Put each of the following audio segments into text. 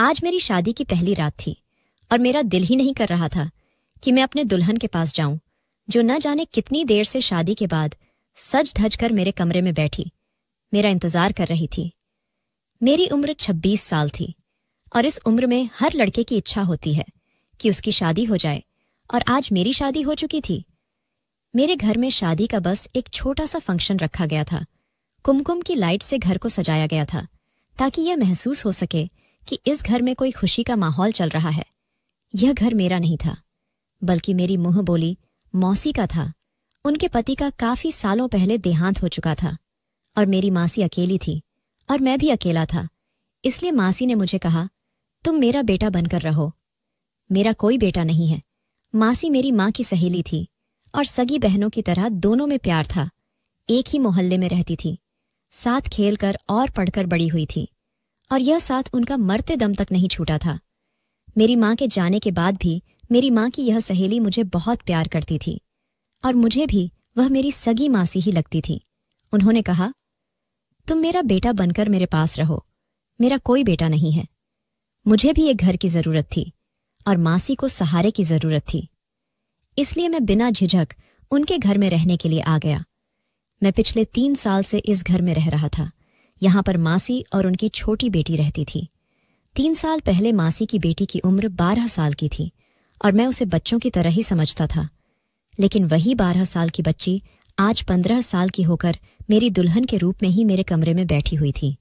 आज मेरी शादी की पहली रात थी और मेरा दिल ही नहीं कर रहा था कि मैं अपने दुल्हन के पास जाऊं जो न जाने कितनी देर से शादी के बाद सज धज कर मेरे कमरे में बैठी मेरा इंतजार कर रही थी मेरी उम्र 26 साल थी और इस उम्र में हर लड़के की इच्छा होती है कि उसकी शादी हो जाए और आज मेरी शादी हो चुकी थी मेरे घर में शादी का बस एक छोटा सा फंक्शन रखा गया था कुमकुम की लाइट से घर को सजाया गया था ताकि यह महसूस हो सके कि इस घर में कोई खुशी का माहौल चल रहा है यह घर मेरा नहीं था बल्कि मेरी मुंह बोली मौसी का था उनके पति का काफी सालों पहले देहांत हो चुका था और मेरी मासी अकेली थी और मैं भी अकेला था इसलिए मासी ने मुझे कहा तुम मेरा बेटा बनकर रहो मेरा कोई बेटा नहीं है मासी मेरी माँ की सहेली थी और सगी बहनों की तरह दोनों में प्यार था एक ही मोहल्ले में रहती थी साथ खेलकर और पढ़कर बड़ी हुई थी और यह साथ उनका मरते दम तक नहीं छूटा था मेरी माँ के जाने के बाद भी मेरी माँ की यह सहेली मुझे बहुत प्यार करती थी और मुझे भी वह मेरी सगी मासी ही लगती थी उन्होंने कहा तुम मेरा बेटा बनकर मेरे पास रहो मेरा कोई बेटा नहीं है मुझे भी एक घर की जरूरत थी और मासी को सहारे की जरूरत थी इसलिए मैं बिना झिझक उनके घर में रहने के लिए आ गया मैं पिछले तीन साल से इस घर में रह रहा था यहाँ पर मासी और उनकी छोटी बेटी रहती थी तीन साल पहले मासी की बेटी की उम्र बारह साल की थी और मैं उसे बच्चों की तरह ही समझता था लेकिन वही बारह साल की बच्ची आज पंद्रह साल की होकर मेरी दुल्हन के रूप में ही मेरे कमरे में बैठी हुई थी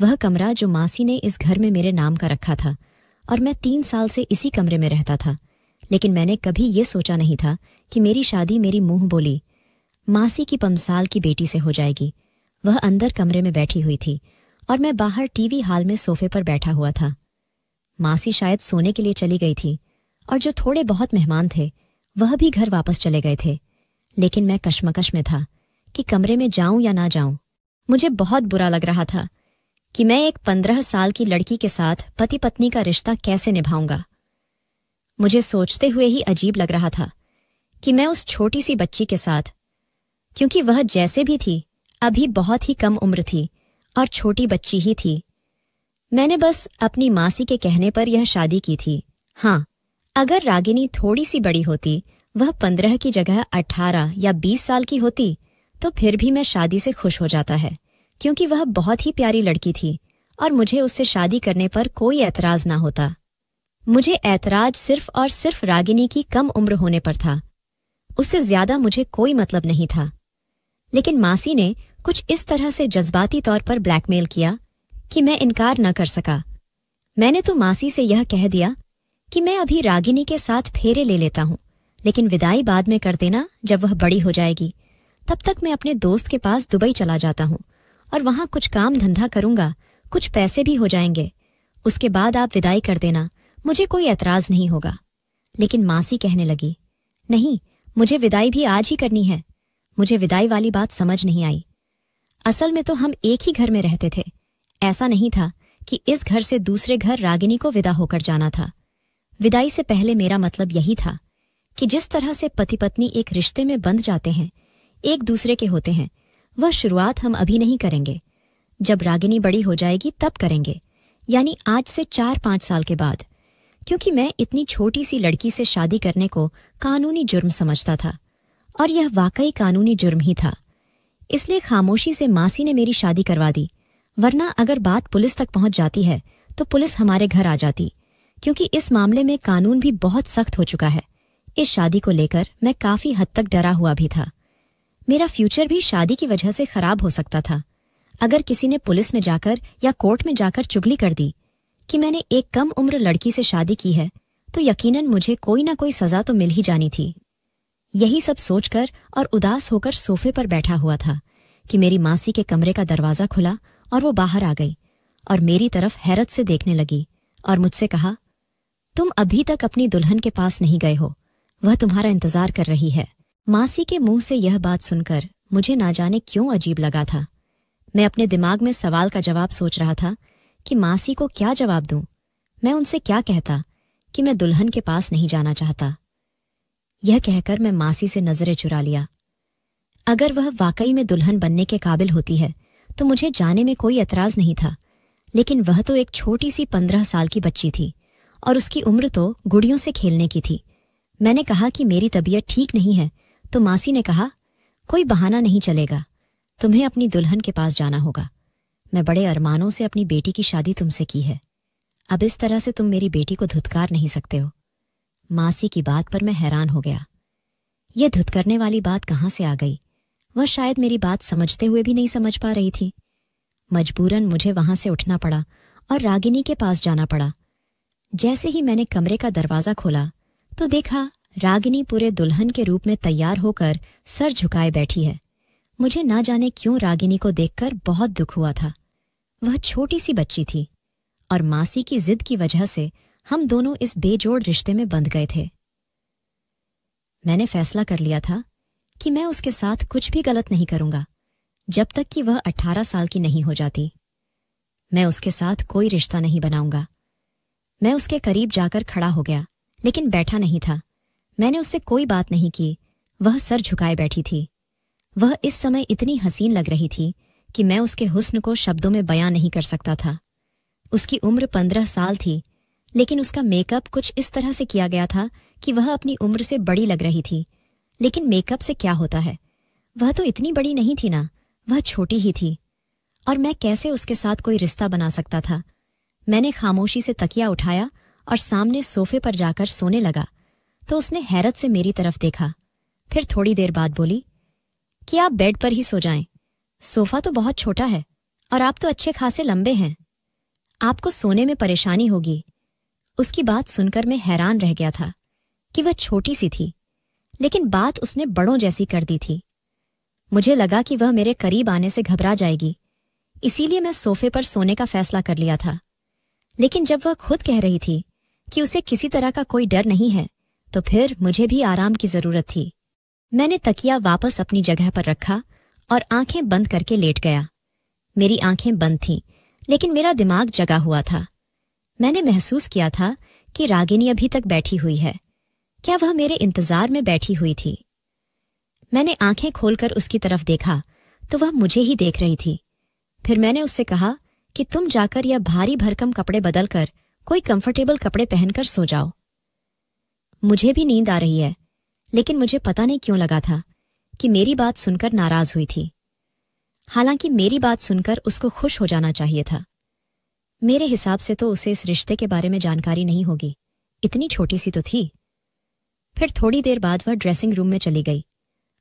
वह कमरा जो मासी ने इस घर में मेरे नाम का रखा था और मैं तीन साल से इसी कमरे में रहता था लेकिन मैंने कभी ये सोचा नहीं था कि मेरी शादी मेरी मुंह बोली मासी की पमसाल की बेटी से हो जाएगी वह अंदर कमरे में बैठी हुई थी और मैं बाहर टीवी हॉल में सोफे पर बैठा हुआ था मासी शायद सोने के लिए चली गई थी और जो थोड़े बहुत मेहमान थे वह भी घर वापस चले गए थे लेकिन मैं कश्मकश में था कि कमरे में जाऊं या ना जाऊं मुझे बहुत बुरा लग रहा था कि मैं एक पंद्रह साल की लड़की के साथ पति पत्नी का रिश्ता कैसे निभाऊंगा मुझे सोचते हुए ही अजीब लग रहा था कि मैं उस छोटी सी बच्ची के साथ क्योंकि वह जैसे भी थी अभी बहुत ही कम उम्र थी और छोटी बच्ची ही थी मैंने बस अपनी मासी के कहने पर यह शादी की थी हाँ अगर रागिनी थोड़ी सी बड़ी होती वह पंद्रह की जगह अठारह या बीस साल की होती तो फिर भी मैं शादी से खुश हो जाता है क्योंकि वह बहुत ही प्यारी लड़की थी और मुझे उससे शादी करने पर कोई ऐतराज ना होता मुझे ऐतराज सिर्फ और सिर्फ रागिनी की कम उम्र होने पर था उससे ज्यादा मुझे कोई मतलब नहीं था लेकिन मासी ने कुछ इस तरह से जज्बाती तौर पर ब्लैकमेल किया कि मैं इनकार न कर सका मैंने तो मासी से यह कह दिया कि मैं अभी रागिनी के साथ फेरे ले लेता हूँ लेकिन विदाई बाद में कर देना जब वह बड़ी हो जाएगी तब तक मैं अपने दोस्त के पास दुबई चला जाता हूँ और वहां कुछ काम धंधा करूंगा कुछ पैसे भी हो जाएंगे उसके बाद आप विदाई कर देना मुझे कोई एतराज़ नहीं होगा लेकिन मासी कहने लगी नहीं मुझे विदाई भी आज ही करनी है मुझे विदाई वाली बात समझ नहीं आई असल में तो हम एक ही घर में रहते थे ऐसा नहीं था कि इस घर से दूसरे घर रागिनी को विदा होकर जाना था विदाई से पहले मेरा मतलब यही था कि जिस तरह से पति पत्नी एक रिश्ते में बंध जाते हैं एक दूसरे के होते हैं वह शुरुआत हम अभी नहीं करेंगे जब रागिनी बड़ी हो जाएगी तब करेंगे यानी आज से चार पांच साल के बाद क्योंकि मैं इतनी छोटी सी लड़की से शादी करने को कानूनी जुर्म समझता था और यह वाकई कानूनी जुर्म ही था इसलिए खामोशी से मासी ने मेरी शादी करवा दी वरना अगर बात पुलिस तक पहुंच जाती है तो पुलिस हमारे घर आ जाती क्योंकि इस मामले में कानून भी बहुत सख्त हो चुका है इस शादी को लेकर मैं काफी हद तक डरा हुआ भी था मेरा फ्यूचर भी शादी की वजह से खराब हो सकता था अगर किसी ने पुलिस में जाकर या कोर्ट में जाकर चुगली कर दी कि मैंने एक कम उम्र लड़की से शादी की है तो यकीनन मुझे कोई ना कोई सजा तो मिल ही जानी थी यही सब सोचकर और उदास होकर सोफे पर बैठा हुआ था कि मेरी मासी के कमरे का दरवाज़ा खुला और वो बाहर आ गई और मेरी तरफ हैरत से देखने लगी और मुझसे कहा तुम अभी तक अपनी दुल्हन के पास नहीं गए हो वह तुम्हारा इंतजार कर रही है मासी के मुंह से यह बात सुनकर मुझे ना जाने क्यों अजीब लगा था मैं अपने दिमाग में सवाल का जवाब सोच रहा था कि मासी को क्या जवाब दूं मैं उनसे क्या कहता कि मैं दुल्हन के पास नहीं जाना चाहता यह कहकर मैं मासी से नजरें चुरा लिया अगर वह वाकई में दुल्हन बनने के काबिल होती है तो मुझे जाने में कोई एतराज नहीं था लेकिन वह तो एक छोटी सी पंद्रह साल की बच्ची थी और उसकी उम्र तो गुड़ियों से खेलने की थी मैंने कहा कि मेरी तबीयत ठीक नहीं है तो मासी ने कहा कोई बहाना नहीं चलेगा तुम्हें अपनी दुल्हन के पास जाना होगा मैं बड़े अरमानों से अपनी बेटी की शादी तुमसे की है अब इस तरह से तुम मेरी बेटी को धुतकार नहीं सकते हो मासी की बात पर मैं हैरान हो गया यह धुतकरने वाली बात कहां से आ गई वह शायद मेरी बात समझते हुए भी नहीं समझ पा रही थी मजबूरन मुझे वहां से उठना पड़ा और रागिनी के पास जाना पड़ा जैसे ही मैंने कमरे का दरवाजा खोला तो देखा रागिनी पूरे दुल्हन के रूप में तैयार होकर सर झुकाए बैठी है मुझे ना जाने क्यों रागिनी को देखकर बहुत दुख हुआ था वह छोटी सी बच्ची थी और मासी की जिद की वजह से हम दोनों इस बेजोड़ रिश्ते में बंध गए थे मैंने फैसला कर लिया था कि मैं उसके साथ कुछ भी गलत नहीं करूंगा जब तक कि वह अठारह साल की नहीं हो जाती मैं उसके साथ कोई रिश्ता नहीं बनाऊंगा मैं उसके करीब जाकर खड़ा हो गया लेकिन बैठा नहीं था मैंने उससे कोई बात नहीं की वह सर झुकाए बैठी थी वह इस समय इतनी हसीन लग रही थी कि मैं उसके हुस्न को शब्दों में बयां नहीं कर सकता था उसकी उम्र पंद्रह साल थी लेकिन उसका मेकअप कुछ इस तरह से किया गया था कि वह अपनी उम्र से बड़ी लग रही थी लेकिन मेकअप से क्या होता है वह तो इतनी बड़ी नहीं थी ना वह छोटी ही थी और मैं कैसे उसके साथ कोई रिश्ता बना सकता था मैंने खामोशी से तकिया उठाया और सामने सोफे पर जाकर सोने लगा तो उसने हैरत से मेरी तरफ देखा फिर थोड़ी देर बाद बोली कि आप बेड पर ही सो जाएं। सोफा तो बहुत छोटा है और आप तो अच्छे खासे लंबे हैं आपको सोने में परेशानी होगी उसकी बात सुनकर मैं हैरान रह गया था कि वह छोटी सी थी लेकिन बात उसने बड़ों जैसी कर दी थी मुझे लगा कि वह मेरे करीब आने से घबरा जाएगी इसीलिए मैं सोफे पर सोने का फैसला कर लिया था लेकिन जब वह खुद कह रही थी कि उसे किसी तरह का कोई डर नहीं है तो फिर मुझे भी आराम की जरूरत थी मैंने तकिया वापस अपनी जगह पर रखा और आंखें बंद करके लेट गया मेरी आंखें बंद थीं लेकिन मेरा दिमाग जगा हुआ था मैंने महसूस किया था कि रागिनी अभी तक बैठी हुई है क्या वह मेरे इंतजार में बैठी हुई थी मैंने आंखें खोलकर उसकी तरफ देखा तो वह मुझे ही देख रही थी फिर मैंने उससे कहा कि तुम जाकर यह भारी भरकम कपड़े बदलकर कोई कंफर्टेबल कपड़े पहनकर सो जाओ मुझे भी नींद आ रही है लेकिन मुझे पता नहीं क्यों लगा था कि मेरी बात सुनकर नाराज हुई थी हालांकि मेरी बात सुनकर उसको खुश हो जाना चाहिए था मेरे हिसाब से तो उसे इस रिश्ते के बारे में जानकारी नहीं होगी इतनी छोटी सी तो थी फिर थोड़ी देर बाद वह ड्रेसिंग रूम में चली गई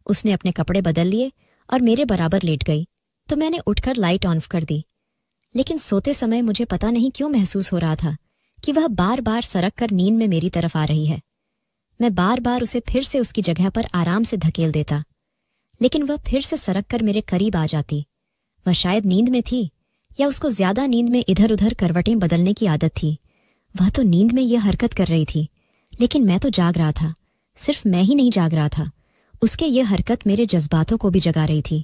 उसने अपने कपड़े बदल लिए और मेरे बराबर लेट गई तो मैंने उठकर लाइट ऑन कर दी लेकिन सोते समय मुझे पता नहीं क्यों महसूस हो रहा था कि वह बार बार सरक कर नींद में मेरी तरफ आ रही है मैं बार बार उसे फिर से उसकी जगह पर आराम से धकेल देता लेकिन वह फिर से सरक कर मेरे करीब आ जाती वह शायद नींद में थी या उसको ज्यादा नींद में इधर उधर करवटें बदलने की आदत थी वह तो नींद में यह हरकत कर रही थी लेकिन मैं तो जाग रहा था सिर्फ मैं ही नहीं जाग रहा था उसके ये हरकत मेरे जज्बातों को भी जगा रही थी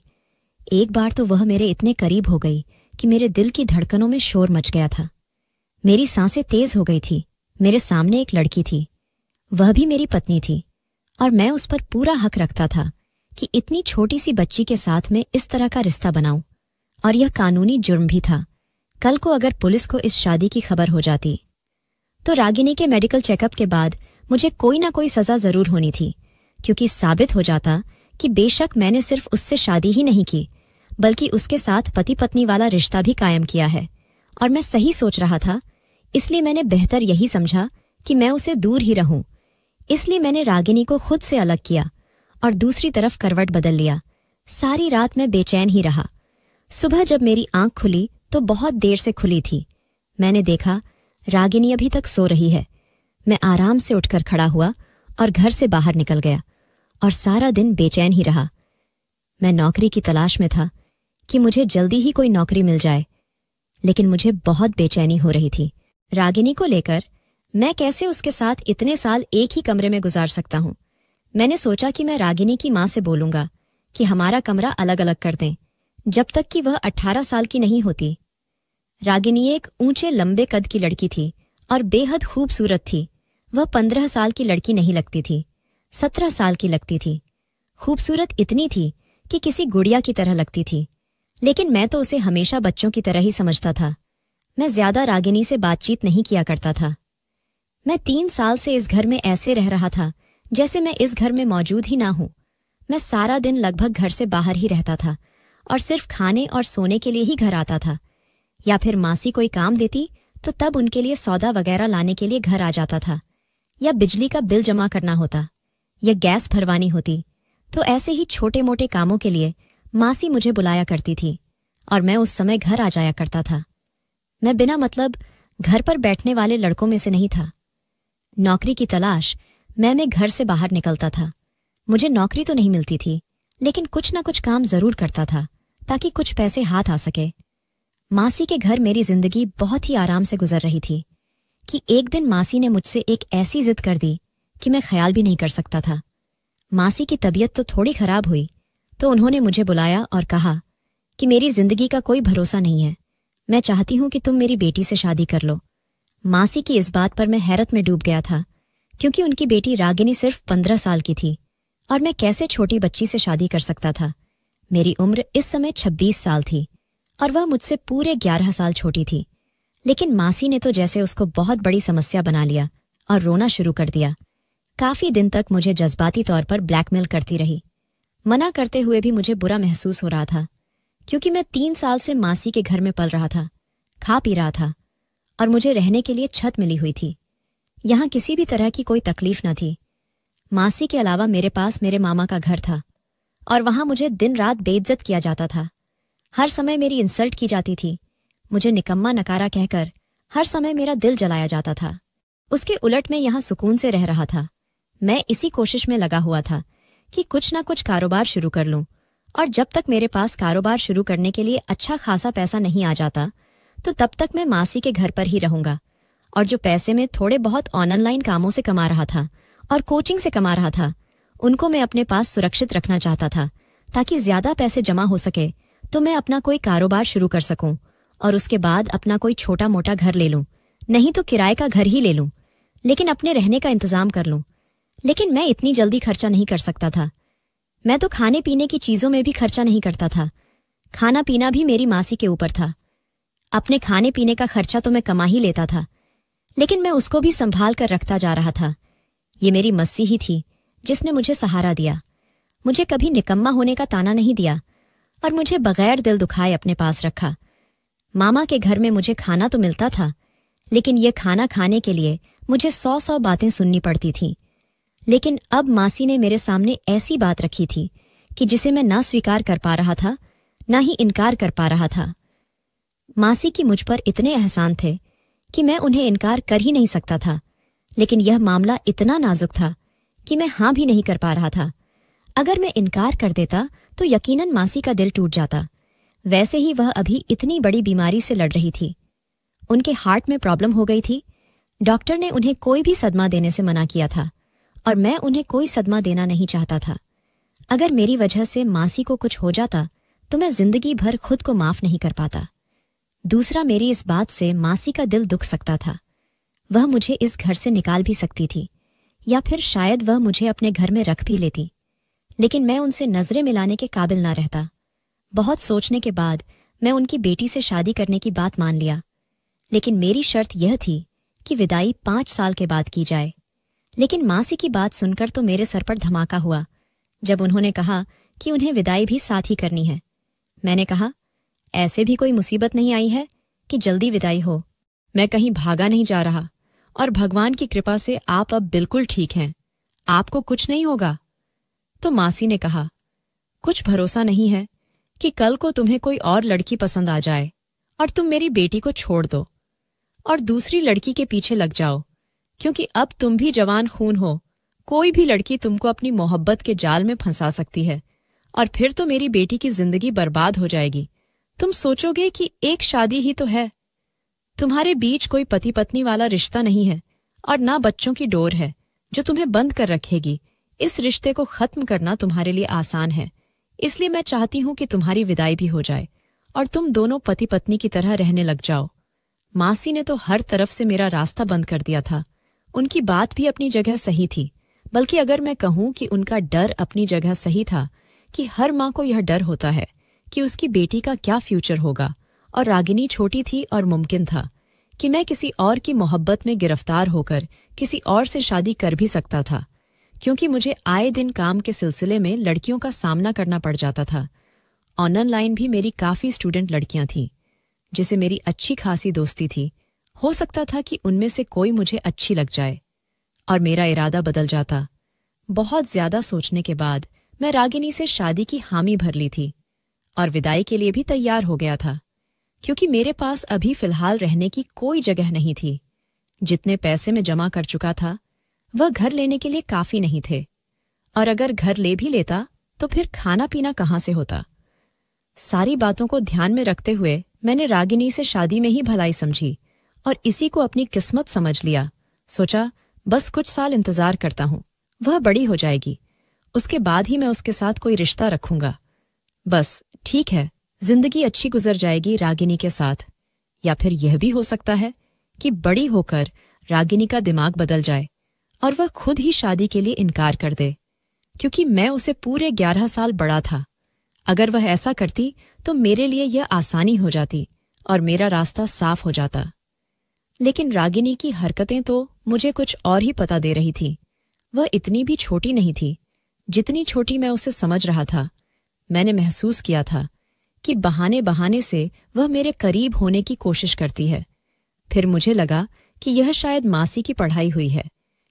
एक बार तो वह मेरे इतने करीब हो गई कि मेरे दिल की धड़कनों में शोर मच गया था मेरी सांसें तेज हो गई थी मेरे सामने एक लड़की थी वह भी मेरी पत्नी थी और मैं उस पर पूरा हक रखता था कि इतनी छोटी सी बच्ची के साथ मैं इस तरह का रिश्ता बनाऊं और यह कानूनी जुर्म भी था कल को अगर पुलिस को इस शादी की खबर हो जाती तो रागिनी के मेडिकल चेकअप के बाद मुझे कोई ना कोई सजा जरूर होनी थी क्योंकि साबित हो जाता कि बेशक मैंने सिर्फ उससे शादी ही नहीं की बल्कि उसके साथ पति पत्नी वाला रिश्ता भी कायम किया है और मैं सही सोच रहा था इसलिए मैंने बेहतर यही समझा कि मैं उसे दूर ही रहूं इसलिए मैंने रागिनी को खुद से अलग किया और दूसरी तरफ करवट बदल लिया सारी रात मैं बेचैन ही रहा सुबह जब मेरी आंख खुली तो बहुत देर से खुली थी मैंने देखा रागिनी अभी तक सो रही है मैं आराम से उठकर खड़ा हुआ और घर से बाहर निकल गया और सारा दिन बेचैन ही रहा मैं नौकरी की तलाश में था कि मुझे जल्दी ही कोई नौकरी मिल जाए लेकिन मुझे बहुत बेचैनी हो रही थी रागिनी को लेकर मैं कैसे उसके साथ इतने साल एक ही कमरे में गुजार सकता हूं मैंने सोचा कि मैं रागिनी की माँ से बोलूंगा कि हमारा कमरा अलग अलग कर दें जब तक कि वह अठारह साल की नहीं होती रागिनी एक ऊंचे लंबे कद की लड़की थी और बेहद खूबसूरत थी वह पंद्रह साल की लड़की नहीं लगती थी सत्रह साल की लगती थी खूबसूरत इतनी थी कि किसी गुड़िया की तरह लगती थी लेकिन मैं तो उसे हमेशा बच्चों की तरह ही समझता था मैं ज्यादा रागिनी से बातचीत नहीं किया करता था मैं तीन साल से इस घर में ऐसे रह रहा था जैसे मैं इस घर में मौजूद ही ना हूं मैं सारा दिन लगभग घर से बाहर ही रहता था और सिर्फ खाने और सोने के लिए ही घर आता था या फिर मासी कोई काम देती तो तब उनके लिए सौदा वगैरह लाने के लिए घर आ जाता था या बिजली का बिल जमा करना होता या गैस भरवानी होती तो ऐसे ही छोटे मोटे कामों के लिए मासी मुझे बुलाया करती थी और मैं उस समय घर आ जाया करता था मैं बिना मतलब घर पर बैठने वाले लड़कों में से नहीं था नौकरी की तलाश मैं मैं घर से बाहर निकलता था मुझे नौकरी तो नहीं मिलती थी लेकिन कुछ ना कुछ काम जरूर करता था ताकि कुछ पैसे हाथ आ सके मासी के घर मेरी जिंदगी बहुत ही आराम से गुजर रही थी कि एक दिन मासी ने मुझसे एक ऐसी जिद कर दी कि मैं ख्याल भी नहीं कर सकता था मासी की तबीयत तो थोड़ी खराब हुई तो उन्होंने मुझे बुलाया और कहा कि मेरी जिंदगी का कोई भरोसा नहीं है मैं चाहती हूं कि तुम मेरी बेटी से शादी कर लो मासी की इस बात पर मैं हैरत में डूब गया था क्योंकि उनकी बेटी रागिनी सिर्फ पंद्रह साल की थी और मैं कैसे छोटी बच्ची से शादी कर सकता था मेरी उम्र इस समय छब्बीस साल थी और वह मुझसे पूरे ग्यारह साल छोटी थी लेकिन मासी ने तो जैसे उसको बहुत बड़ी समस्या बना लिया और रोना शुरू कर दिया काफी दिन तक मुझे जज्बाती तौर पर ब्लैकमेल करती रही मना करते हुए भी मुझे बुरा महसूस हो रहा था क्योंकि मैं तीन साल से मासी के घर में पल रहा था खा पी रहा था और मुझे रहने के लिए छत मिली हुई थी यहां किसी भी तरह की कोई तकलीफ न थी मासी के अलावा मेरे पास मेरे मामा का घर था और वहां मुझे दिन रात बेइज्जत किया जाता था हर समय मेरी इंसल्ट की जाती थी मुझे निकम्मा नकारा कहकर हर समय मेरा दिल जलाया जाता था उसके उलट मैं यहाँ सुकून से रह रहा था मैं इसी कोशिश में लगा हुआ था कि कुछ ना कुछ कारोबार शुरू कर लूँ और जब तक मेरे पास कारोबार शुरू करने के लिए अच्छा खासा पैसा नहीं आ जाता तो तब तक मैं मासी के घर पर ही रहूंगा और जो पैसे में थोड़े बहुत ऑनलाइन कामों से कमा रहा था और कोचिंग से कमा रहा था उनको मैं अपने पास सुरक्षित रखना चाहता था ताकि ज्यादा पैसे जमा हो सके तो मैं अपना कोई कारोबार शुरू कर सकूं और उसके बाद अपना कोई छोटा मोटा घर ले लूं नहीं तो किराए का घर ही ले लूं लेकिन अपने रहने का इंतजाम कर लूं लेकिन मैं इतनी जल्दी खर्चा नहीं कर सकता था मैं तो खाने पीने की चीजों में भी खर्चा नहीं करता था खाना पीना भी मेरी मासी के ऊपर था अपने खाने पीने का खर्चा तो मैं कमा ही लेता था लेकिन मैं उसको भी संभाल कर रखता जा रहा था ये मेरी मस्सी ही थी जिसने मुझे सहारा दिया मुझे कभी निकम्मा होने का ताना नहीं दिया और मुझे बगैर दिल दुखाए अपने पास रखा मामा के घर में मुझे खाना तो मिलता था लेकिन ये खाना खाने के लिए मुझे सौ सौ बातें सुननी पड़ती थीं लेकिन अब मासी ने मेरे सामने ऐसी बात रखी थी कि जिसे मैं ना स्वीकार कर पा रहा था ना ही इनकार कर पा रहा था मासी की मुझ पर इतने एहसान थे कि मैं उन्हें इनकार कर ही नहीं सकता था लेकिन यह मामला इतना नाजुक था कि मैं हाँ भी नहीं कर पा रहा था अगर मैं इनकार कर देता तो यकीनन मासी का दिल टूट जाता वैसे ही वह अभी इतनी बड़ी बीमारी से लड़ रही थी उनके हार्ट में प्रॉब्लम हो गई थी डॉक्टर ने उन्हें कोई भी सदमा देने से मना किया था और मैं उन्हें कोई सदमा देना नहीं चाहता था अगर मेरी वजह से मासी को कुछ हो जाता तो मैं जिंदगी भर खुद को माफ नहीं कर पाता दूसरा मेरी इस बात से मासी का दिल दुख सकता था वह मुझे इस घर से निकाल भी सकती थी या फिर शायद वह मुझे अपने घर में रख भी लेती लेकिन मैं उनसे नज़रें मिलाने के काबिल ना रहता बहुत सोचने के बाद मैं उनकी बेटी से शादी करने की बात मान लिया लेकिन मेरी शर्त यह थी कि विदाई पांच साल के बाद की जाए लेकिन मासी की बात सुनकर तो मेरे सर पर धमाका हुआ जब उन्होंने कहा कि उन्हें विदाई भी साथ ही करनी है मैंने कहा ऐसे भी कोई मुसीबत नहीं आई है कि जल्दी विदाई हो मैं कहीं भागा नहीं जा रहा और भगवान की कृपा से आप अब बिल्कुल ठीक हैं आपको कुछ नहीं होगा तो मासी ने कहा कुछ भरोसा नहीं है कि कल को तुम्हें कोई और लड़की पसंद आ जाए और तुम मेरी बेटी को छोड़ दो और दूसरी लड़की के पीछे लग जाओ क्योंकि अब तुम भी जवान खून हो कोई भी लड़की तुमको अपनी मोहब्बत के जाल में फंसा सकती है और फिर तो मेरी बेटी की जिंदगी बर्बाद हो जाएगी तुम सोचोगे कि एक शादी ही तो है तुम्हारे बीच कोई पति पत्नी वाला रिश्ता नहीं है और ना बच्चों की डोर है जो तुम्हें बंद कर रखेगी इस रिश्ते को खत्म करना तुम्हारे लिए आसान है इसलिए मैं चाहती हूं कि तुम्हारी विदाई भी हो जाए और तुम दोनों पति पत्नी की तरह रहने लग जाओ मासी ने तो हर तरफ से मेरा रास्ता बंद कर दिया था उनकी बात भी अपनी जगह सही थी बल्कि अगर मैं कहूं कि उनका डर अपनी जगह सही था कि हर माँ को यह डर होता है कि उसकी बेटी का क्या फ्यूचर होगा और रागिनी छोटी थी और मुमकिन था कि मैं किसी और की मोहब्बत में गिरफ्तार होकर किसी और से शादी कर भी सकता था क्योंकि मुझे आए दिन काम के सिलसिले में लड़कियों का सामना करना पड़ जाता था ऑनलाइन भी मेरी काफ़ी स्टूडेंट लड़कियां थीं जिसे मेरी अच्छी खासी दोस्ती थी हो सकता था कि उनमें से कोई मुझे अच्छी लग जाए और मेरा इरादा बदल जाता बहुत ज्यादा सोचने के बाद मैं रागिनी से शादी की हामी भर ली थी और विदाई के लिए भी तैयार हो गया था क्योंकि मेरे पास अभी फिलहाल रहने की कोई जगह नहीं थी जितने पैसे मैं जमा कर चुका था वह घर लेने के लिए काफी नहीं थे और अगर घर ले भी लेता तो फिर खाना पीना कहाँ से होता सारी बातों को ध्यान में रखते हुए मैंने रागिनी से शादी में ही भलाई समझी और इसी को अपनी किस्मत समझ लिया सोचा बस कुछ साल इंतजार करता हूं वह बड़ी हो जाएगी उसके बाद ही मैं उसके साथ कोई रिश्ता रखूंगा बस ठीक है जिंदगी अच्छी गुजर जाएगी रागिनी के साथ या फिर यह भी हो सकता है कि बड़ी होकर रागिनी का दिमाग बदल जाए और वह खुद ही शादी के लिए इनकार कर दे क्योंकि मैं उसे पूरे ग्यारह साल बड़ा था अगर वह ऐसा करती तो मेरे लिए यह आसानी हो जाती और मेरा रास्ता साफ हो जाता लेकिन रागिनी की हरकतें तो मुझे कुछ और ही पता दे रही थी वह इतनी भी छोटी नहीं थी जितनी छोटी मैं उसे समझ रहा था मैंने महसूस किया था कि बहाने बहाने से वह मेरे करीब होने की कोशिश करती है फिर मुझे लगा कि यह शायद मासी की पढ़ाई हुई है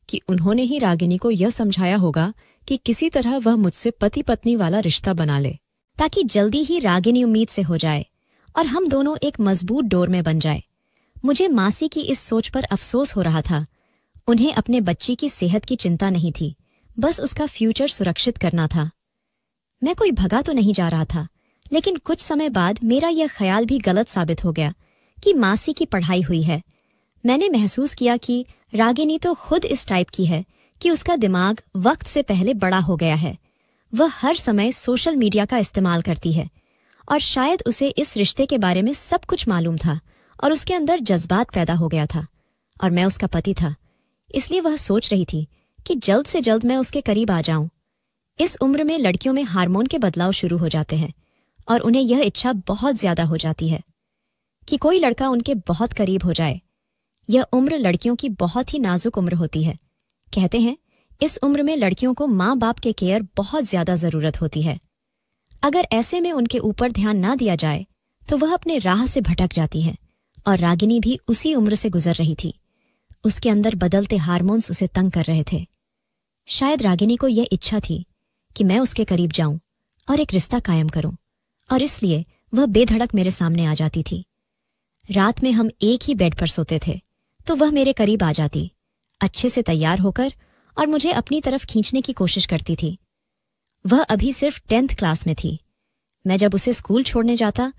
कि उन्होंने ही रागिनी को यह समझाया होगा कि किसी तरह वह मुझसे पति पत्नी वाला रिश्ता बना ले ताकि जल्दी ही रागिनी उम्मीद से हो जाए और हम दोनों एक मजबूत डोर में बन जाए मुझे मासी की इस सोच पर अफसोस हो रहा था उन्हें अपने बच्ची की सेहत की चिंता नहीं थी बस उसका फ्यूचर सुरक्षित करना था मैं कोई भगा तो नहीं जा रहा था लेकिन कुछ समय बाद मेरा यह ख्याल भी गलत साबित हो गया कि मासी की पढ़ाई हुई है मैंने महसूस किया कि रागिनी तो खुद इस टाइप की है कि उसका दिमाग वक्त से पहले बड़ा हो गया है वह हर समय सोशल मीडिया का इस्तेमाल करती है और शायद उसे इस रिश्ते के बारे में सब कुछ मालूम था और उसके अंदर जज्बात पैदा हो गया था और मैं उसका पति था इसलिए वह सोच रही थी कि जल्द से जल्द मैं उसके करीब आ जाऊं इस उम्र में लड़कियों में हार्मोन के बदलाव शुरू हो जाते हैं और उन्हें यह इच्छा बहुत ज्यादा हो जाती है कि कोई लड़का उनके बहुत करीब हो जाए यह उम्र लड़कियों की बहुत ही नाजुक उम्र होती है कहते हैं इस उम्र में लड़कियों को माँ बाप के केयर बहुत ज्यादा जरूरत होती है अगर ऐसे में उनके ऊपर ध्यान ना दिया जाए तो वह अपने राह से भटक जाती है और रागिनी भी उसी उम्र से गुजर रही थी उसके अंदर बदलते हार्मोन्स उसे तंग कर रहे थे शायद रागिनी को यह इच्छा थी कि मैं उसके करीब जाऊं और एक रिश्ता कायम करूं और इसलिए वह बेधड़क मेरे सामने आ जाती थी रात में हम एक ही बेड पर सोते थे तो वह मेरे करीब आ जाती अच्छे से तैयार होकर और मुझे अपनी तरफ खींचने की कोशिश करती थी वह अभी सिर्फ टेंथ क्लास में थी मैं जब उसे स्कूल छोड़ने जाता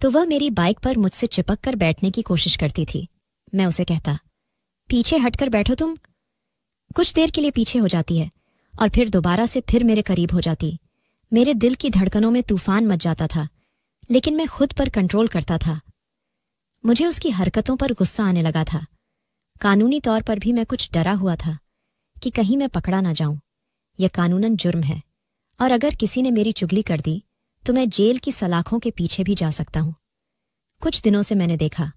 तो वह मेरी बाइक पर मुझसे चिपक कर बैठने की कोशिश करती थी मैं उसे कहता पीछे हटकर बैठो तुम कुछ देर के लिए पीछे हो जाती है और फिर दोबारा से फिर मेरे करीब हो जाती मेरे दिल की धड़कनों में तूफान मच जाता था लेकिन मैं खुद पर कंट्रोल करता था मुझे उसकी हरकतों पर गुस्सा आने लगा था कानूनी तौर पर भी मैं कुछ डरा हुआ था कि कहीं मैं पकड़ा ना जाऊं यह कानूनन जुर्म है और अगर किसी ने मेरी चुगली कर दी तो मैं जेल की सलाखों के पीछे भी जा सकता हूं कुछ दिनों से मैंने देखा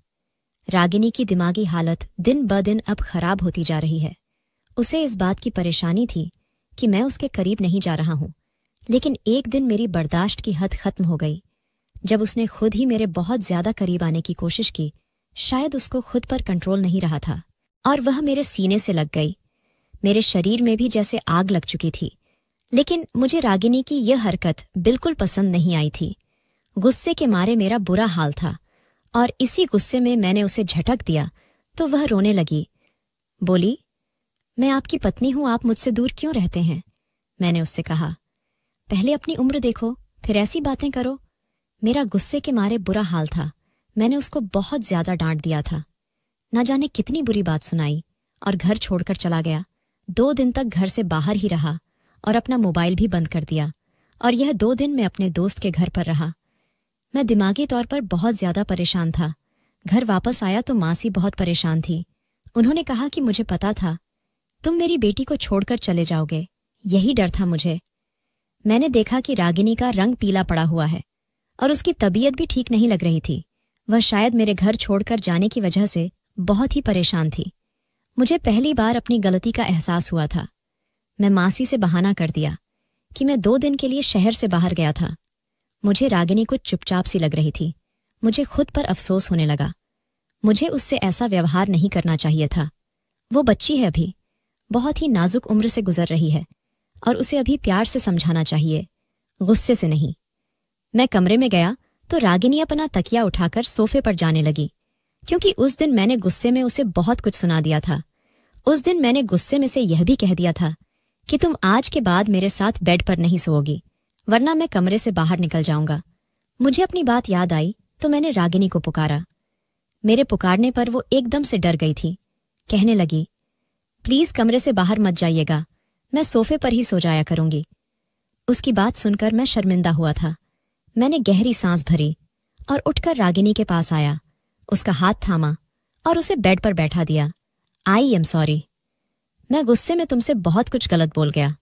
रागिनी की दिमागी हालत दिन ब दिन अब खराब होती जा रही है उसे इस बात की परेशानी थी कि मैं उसके करीब नहीं जा रहा हूं लेकिन एक दिन मेरी बर्दाश्त की हद खत्म हो गई जब उसने खुद ही मेरे बहुत ज्यादा करीब आने की कोशिश की शायद उसको खुद पर कंट्रोल नहीं रहा था और वह मेरे सीने से लग गई मेरे शरीर में भी जैसे आग लग चुकी थी लेकिन मुझे रागिनी की यह हरकत बिल्कुल पसंद नहीं आई थी गुस्से के मारे मेरा बुरा हाल था और इसी गुस्से में मैंने उसे झटक दिया तो वह रोने लगी बोली मैं आपकी पत्नी हूं आप मुझसे दूर क्यों रहते हैं मैंने उससे कहा पहले अपनी उम्र देखो फिर ऐसी बातें करो मेरा गुस्से के मारे बुरा हाल था मैंने उसको बहुत ज्यादा डांट दिया था ना जाने कितनी बुरी बात सुनाई और घर छोड़कर चला गया दो दिन तक घर से बाहर ही रहा और अपना मोबाइल भी बंद कर दिया और यह दो दिन मैं अपने दोस्त के घर पर रहा मैं दिमागी तौर पर बहुत ज्यादा परेशान था घर वापस आया तो मासी बहुत परेशान थी उन्होंने कहा कि मुझे पता था तुम मेरी बेटी को छोड़कर चले जाओगे यही डर था मुझे मैंने देखा कि रागिनी का रंग पीला पड़ा हुआ है और उसकी तबीयत भी ठीक नहीं लग रही थी वह शायद मेरे घर छोड़कर जाने की वजह से बहुत ही परेशान थी मुझे पहली बार अपनी गलती का एहसास हुआ था मैं मासी से बहाना कर दिया कि मैं दो दिन के लिए शहर से बाहर गया था मुझे रागिनी कुछ चुपचाप सी लग रही थी मुझे खुद पर अफसोस होने लगा मुझे उससे ऐसा व्यवहार नहीं करना चाहिए था वो बच्ची है अभी बहुत ही नाजुक उम्र से गुजर रही है और उसे अभी प्यार से समझाना चाहिए गुस्से से नहीं मैं कमरे में गया तो रागिनी अपना तकिया उठाकर सोफे पर जाने लगी क्योंकि उस दिन मैंने गुस्से में उसे बहुत कुछ सुना दिया था उस दिन मैंने गुस्से में से यह भी कह दिया था कि तुम आज के बाद मेरे साथ बेड पर नहीं सोओगी वरना मैं कमरे से बाहर निकल जाऊंगा मुझे अपनी बात याद आई तो मैंने रागिनी को पुकारा मेरे पुकारने पर वो एकदम से डर गई थी कहने लगी प्लीज कमरे से बाहर मत जाइएगा मैं सोफे पर ही सो जाया करूंगी उसकी बात सुनकर मैं शर्मिंदा हुआ था मैंने गहरी सांस भरी और उठकर रागिनी के पास आया उसका हाथ थामा और उसे बेड पर बैठा दिया आई एम सॉरी मैं गुस्से में तुमसे बहुत कुछ गलत बोल गया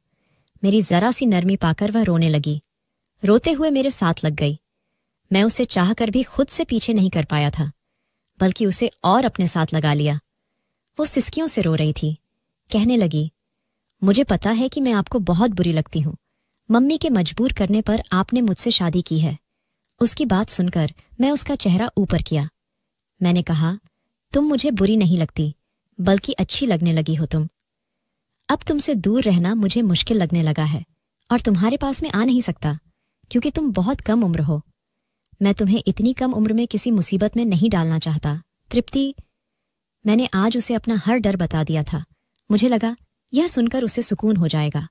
मेरी जरा सी नरमी पाकर वह रोने लगी रोते हुए मेरे साथ लग गई मैं उसे चाह कर भी खुद से पीछे नहीं कर पाया था बल्कि उसे और अपने साथ लगा लिया वो सिसकियों से रो रही थी कहने लगी मुझे पता है कि मैं आपको बहुत बुरी लगती हूँ मम्मी के मजबूर करने पर आपने मुझसे शादी की है उसकी बात सुनकर मैं उसका चेहरा ऊपर किया मैंने कहा तुम मुझे बुरी नहीं लगती बल्कि अच्छी लगने लगी हो तुम अब तुमसे दूर रहना मुझे मुश्किल लगने लगा है और तुम्हारे पास में आ नहीं सकता क्योंकि तुम बहुत कम उम्र हो मैं तुम्हें इतनी कम उम्र में किसी मुसीबत में नहीं डालना चाहता तृप्ति मैंने आज उसे अपना हर डर बता दिया था मुझे लगा यह सुनकर उसे सुकून हो जाएगा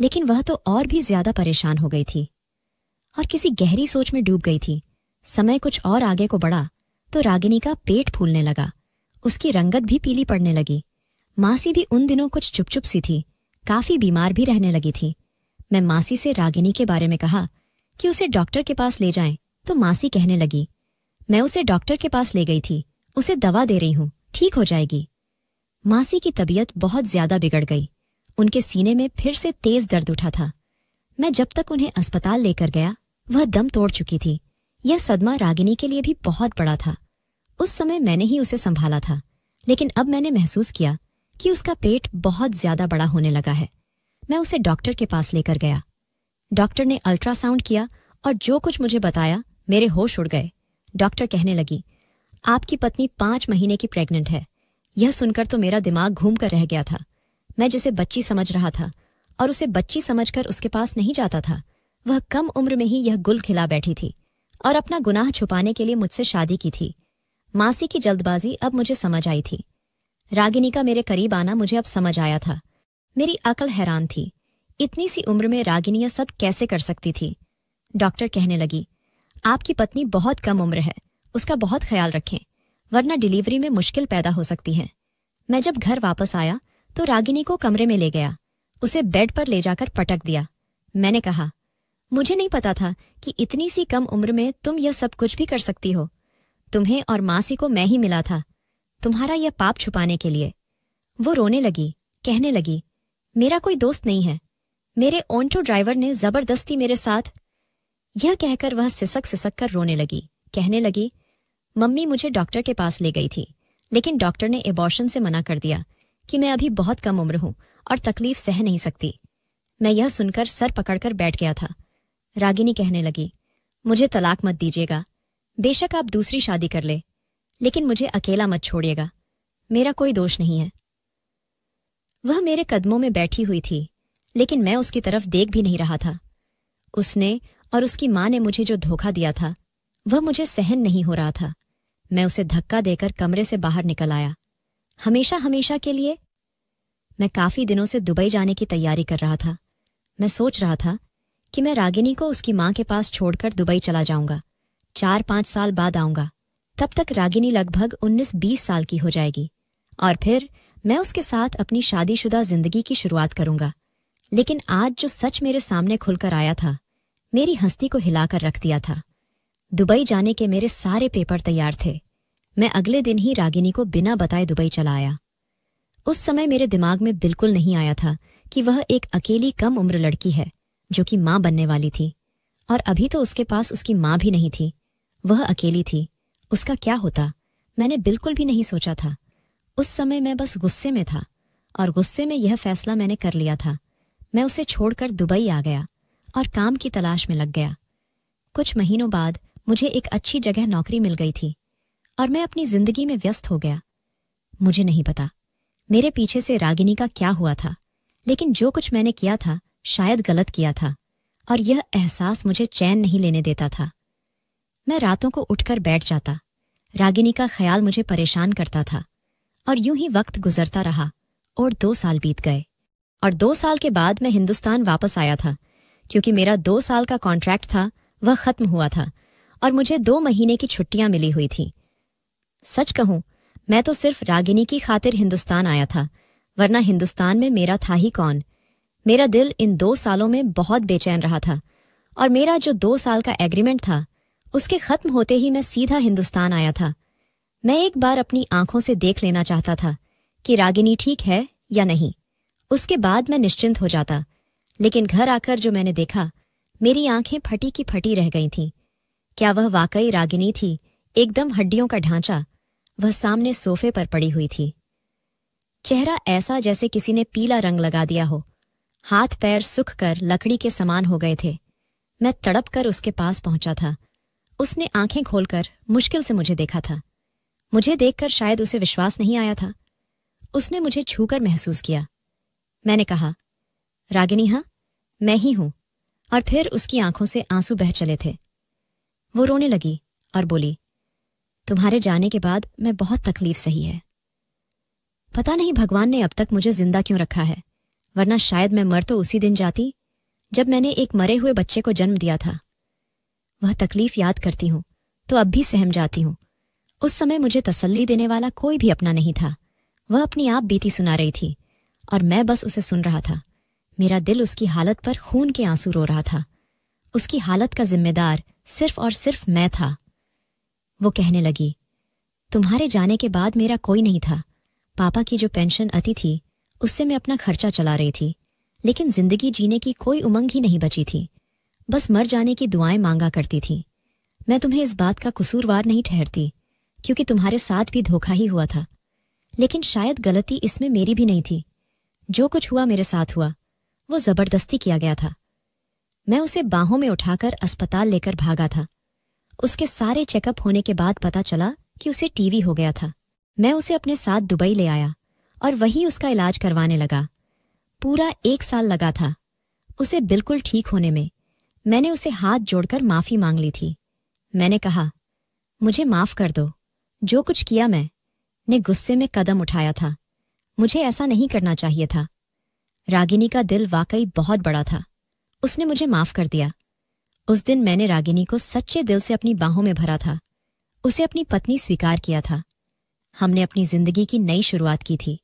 लेकिन वह तो और भी ज्यादा परेशान हो गई थी और किसी गहरी सोच में डूब गई थी समय कुछ और आगे को बढ़ा तो रागिनी का पेट फूलने लगा उसकी रंगत भी पीली पड़ने लगी मासी भी उन दिनों कुछ चुप चुप सी थी काफी बीमार भी रहने लगी थी मैं मासी से रागिनी के बारे में कहा कि उसे डॉक्टर के पास ले जाएं तो मासी कहने लगी मैं उसे डॉक्टर के पास ले गई थी उसे दवा दे रही हूं ठीक हो जाएगी मासी की तबीयत बहुत ज्यादा बिगड़ गई उनके सीने में फिर से तेज दर्द उठा था मैं जब तक उन्हें अस्पताल लेकर गया वह दम तोड़ चुकी थी यह सदमा रागिनी के लिए भी बहुत बड़ा था उस समय मैंने ही उसे संभाला था लेकिन अब मैंने महसूस किया कि उसका पेट बहुत ज्यादा बड़ा होने लगा है मैं उसे डॉक्टर के पास लेकर गया डॉक्टर ने अल्ट्रासाउंड किया और जो कुछ मुझे बताया मेरे होश उड़ गए डॉक्टर कहने लगी आपकी पत्नी पांच महीने की प्रेग्नेंट है यह सुनकर तो मेरा दिमाग घूम कर रह गया था मैं जिसे बच्ची समझ रहा था और उसे बच्ची समझकर उसके पास नहीं जाता था वह कम उम्र में ही यह गुल खिला बैठी थी और अपना गुनाह छुपाने के लिए मुझसे शादी की थी मासी की जल्दबाजी अब मुझे समझ आई थी रागिनी का मेरे करीब आना मुझे अब समझ आया था मेरी अकल हैरान थी इतनी सी उम्र में रागिनी यह सब कैसे कर सकती थी डॉक्टर कहने लगी आपकी पत्नी बहुत कम उम्र है उसका बहुत ख्याल रखें वरना डिलीवरी में मुश्किल पैदा हो सकती है मैं जब घर वापस आया तो रागिनी को कमरे में ले गया उसे बेड पर ले जाकर पटक दिया मैंने कहा मुझे नहीं पता था कि इतनी सी कम उम्र में तुम यह सब कुछ भी कर सकती हो तुम्हें और मासी को मैं ही मिला था तुम्हारा यह पाप छुपाने के लिए वो रोने लगी कहने लगी मेरा कोई दोस्त नहीं है मेरे ओंटो ड्राइवर ने जबरदस्ती मेरे साथ यह कहकर वह सिसक सिसक कर रोने लगी कहने लगी मम्मी मुझे डॉक्टर के पास ले गई थी लेकिन डॉक्टर ने एबॉर्शन से मना कर दिया कि मैं अभी बहुत कम उम्र हूं और तकलीफ सह नहीं सकती मैं यह सुनकर सर पकड़कर बैठ गया था रागिनी कहने लगी मुझे तलाक मत दीजिएगा बेशक आप दूसरी शादी कर ले लेकिन मुझे अकेला मत छोड़िएगा मेरा कोई दोष नहीं है वह मेरे कदमों में बैठी हुई थी लेकिन मैं उसकी तरफ देख भी नहीं रहा था उसने और उसकी मां ने मुझे जो धोखा दिया था वह मुझे सहन नहीं हो रहा था मैं उसे धक्का देकर कमरे से बाहर निकल आया हमेशा हमेशा के लिए मैं काफी दिनों से दुबई जाने की तैयारी कर रहा था मैं सोच रहा था कि मैं रागिनी को उसकी माँ के पास छोड़कर दुबई चला जाऊंगा चार पांच साल बाद आऊंगा तब तक रागिनी लगभग उन्नीस बीस साल की हो जाएगी और फिर मैं उसके साथ अपनी शादीशुदा जिंदगी की शुरुआत करूंगा लेकिन आज जो सच मेरे सामने खुलकर आया था मेरी हस्ती को हिलाकर रख दिया था दुबई जाने के मेरे सारे पेपर तैयार थे मैं अगले दिन ही रागिनी को बिना बताए दुबई चला आया उस समय मेरे दिमाग में बिल्कुल नहीं आया था कि वह एक अकेली कम उम्र लड़की है जो कि मां बनने वाली थी और अभी तो उसके पास उसकी मां भी नहीं थी वह अकेली थी उसका क्या होता मैंने बिल्कुल भी नहीं सोचा था उस समय मैं बस गुस्से में था और गुस्से में यह फैसला मैंने कर लिया था मैं उसे छोड़कर दुबई आ गया और काम की तलाश में लग गया कुछ महीनों बाद मुझे एक अच्छी जगह नौकरी मिल गई थी और मैं अपनी जिंदगी में व्यस्त हो गया मुझे नहीं पता मेरे पीछे से रागिनी का क्या हुआ था लेकिन जो कुछ मैंने किया था शायद गलत किया था और यह एहसास मुझे चैन नहीं लेने देता था मैं रातों को उठकर बैठ जाता रागिनी का ख्याल मुझे परेशान करता था और यूं ही वक्त गुजरता रहा और दो साल बीत गए और दो साल के बाद मैं हिंदुस्तान वापस आया था क्योंकि मेरा दो साल का कॉन्ट्रैक्ट था वह खत्म हुआ था और मुझे दो महीने की छुट्टियां मिली हुई थी सच कहूं मैं तो सिर्फ रागिनी की खातिर हिंदुस्तान आया था वरना हिंदुस्तान में मेरा था ही कौन मेरा दिल इन दो सालों में बहुत बेचैन रहा था और मेरा जो दो साल का एग्रीमेंट था उसके खत्म होते ही मैं सीधा हिंदुस्तान आया था मैं एक बार अपनी आंखों से देख लेना चाहता था कि रागिनी ठीक है या नहीं उसके बाद मैं निश्चिंत हो जाता लेकिन घर आकर जो मैंने देखा मेरी आंखें फटी की फटी रह गई थीं क्या वह वाकई रागिनी थी एकदम हड्डियों का ढांचा वह सामने सोफे पर पड़ी हुई थी चेहरा ऐसा जैसे किसी ने पीला रंग लगा दिया हो हाथ पैर सुख कर लकड़ी के समान हो गए थे मैं तड़प कर उसके पास पहुंचा था उसने आंखें खोलकर मुश्किल से मुझे देखा था मुझे देखकर शायद उसे विश्वास नहीं आया था उसने मुझे छूकर महसूस किया मैंने कहा रागिनी हां मैं ही हूं और फिर उसकी आंखों से आंसू बह चले थे वो रोने लगी और बोली तुम्हारे जाने के बाद मैं बहुत तकलीफ सही है पता नहीं भगवान ने अब तक मुझे जिंदा क्यों रखा है वरना शायद मैं मर तो उसी दिन जाती जब मैंने एक मरे हुए बच्चे को जन्म दिया था वह तकलीफ याद करती हूं तो अब भी सहम जाती हूं उस समय मुझे तसल्ली देने वाला कोई भी अपना नहीं था वह अपनी आप बीती सुना रही थी और मैं बस उसे सुन रहा था मेरा दिल उसकी हालत पर खून के आंसू रो रहा था उसकी हालत का जिम्मेदार सिर्फ और सिर्फ मैं था वो कहने लगी तुम्हारे जाने के बाद मेरा कोई नहीं था पापा की जो पेंशन आती थी उससे मैं अपना खर्चा चला रही थी लेकिन जिंदगी जीने की कोई उमंग ही नहीं बची थी बस मर जाने की दुआएं मांगा करती थी मैं तुम्हें इस बात का कसूरवार नहीं ठहरती क्योंकि तुम्हारे साथ भी धोखा ही हुआ था लेकिन शायद गलती इसमें मेरी भी नहीं थी जो कुछ हुआ मेरे साथ हुआ वो जबरदस्ती किया गया था मैं उसे बाहों में उठाकर अस्पताल लेकर भागा था उसके सारे चेकअप होने के बाद पता चला कि उसे टीवी हो गया था मैं उसे अपने साथ दुबई ले आया और वहीं उसका इलाज करवाने लगा पूरा एक साल लगा था उसे बिल्कुल ठीक होने में मैंने उसे हाथ जोड़कर माफ़ी मांग ली थी मैंने कहा मुझे माफ़ कर दो जो कुछ किया मैं ने गुस्से में कदम उठाया था मुझे ऐसा नहीं करना चाहिए था रागिनी का दिल वाकई बहुत बड़ा था उसने मुझे माफ कर दिया उस दिन मैंने रागिनी को सच्चे दिल से अपनी बाहों में भरा था उसे अपनी पत्नी स्वीकार किया था हमने अपनी जिंदगी की नई शुरुआत की थी